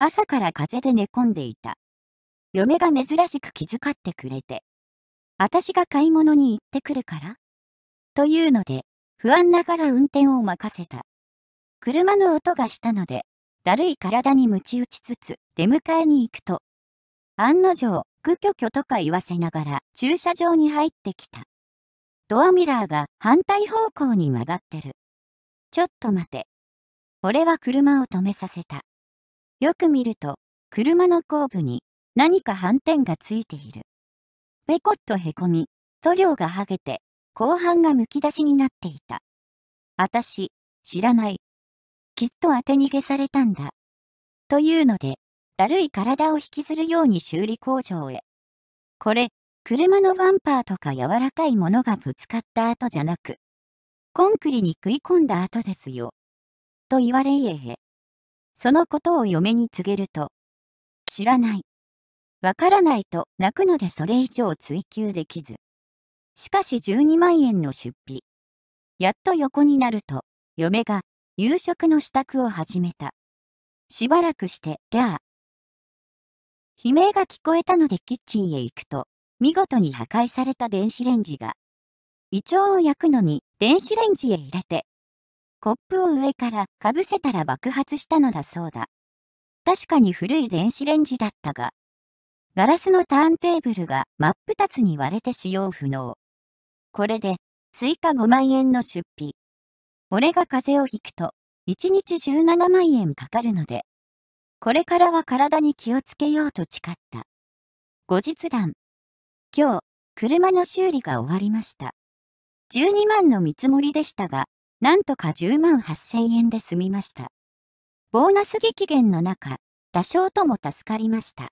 朝から風邪で寝込んでいた。嫁が珍しく気遣ってくれて、私が買い物に行ってくるからというので、不安ながら運転を任せた。車の音がしたので、だるい体に鞭打ちつつ、出迎えに行くと、案の定、くきょきょとか言わせながら駐車場に入ってきた。ドアミラーが反対方向に曲がってる。ちょっと待て。俺は車を止めさせた。よく見ると、車の後部に何か斑点がついている。ペコッとへこみ、塗料が剥げて、後半がむき出しになっていた。あたし、知らない。きっと当て逃げされたんだ。というので、だるい体を引きずるように修理工場へ。これ、車のバンパーとか柔らかいものがぶつかった後じゃなく、コンクリに食い込んだ後ですよ。と言われいえへ。そのことを嫁に告げると、知らない。わからないと泣くのでそれ以上追求できず。しかし12万円の出費。やっと横になると、嫁が夕食の支度を始めた。しばらくして、ギャー。悲鳴が聞こえたのでキッチンへ行くと、見事に破壊された電子レンジが、胃腸を焼くのに電子レンジへ入れてコップを上からかぶせたら爆発したのだそうだ。確かに古い電子レンジだったが、ガラスのターンテーブルが真っ二つに割れて使用不能。これで、追加5万円の出費。俺が風邪をひくと、1日17万円かかるので、これからは体に気をつけようと誓った。後日談。今日、車の修理が終わりました。12万の見積もりでしたが、なんとか10万8000円で済みました。ボーナス激減の中、多少とも助かりました。